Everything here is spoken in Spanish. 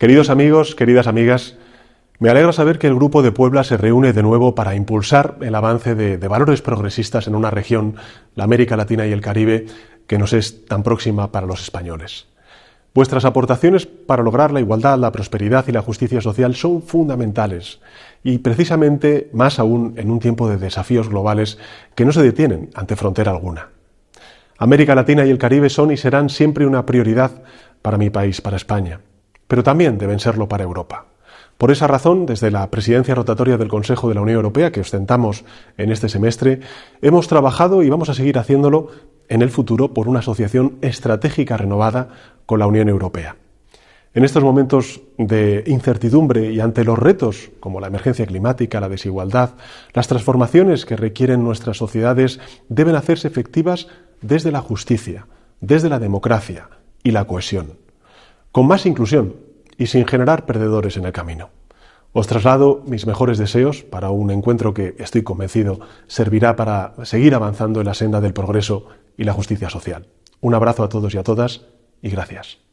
Queridos amigos, queridas amigas, me alegra saber que el Grupo de Puebla se reúne de nuevo para impulsar el avance de, de valores progresistas en una región, la América Latina y el Caribe, que nos es tan próxima para los españoles. Vuestras aportaciones para lograr la igualdad, la prosperidad y la justicia social son fundamentales y precisamente más aún en un tiempo de desafíos globales que no se detienen ante frontera alguna. América Latina y el Caribe son y serán siempre una prioridad para mi país, para España pero también deben serlo para Europa. Por esa razón, desde la presidencia rotatoria del Consejo de la Unión Europea que ostentamos en este semestre, hemos trabajado y vamos a seguir haciéndolo en el futuro por una asociación estratégica renovada con la Unión Europea. En estos momentos de incertidumbre y ante los retos como la emergencia climática, la desigualdad, las transformaciones que requieren nuestras sociedades deben hacerse efectivas desde la justicia, desde la democracia y la cohesión con más inclusión y sin generar perdedores en el camino. Os traslado mis mejores deseos para un encuentro que, estoy convencido, servirá para seguir avanzando en la senda del progreso y la justicia social. Un abrazo a todos y a todas y gracias.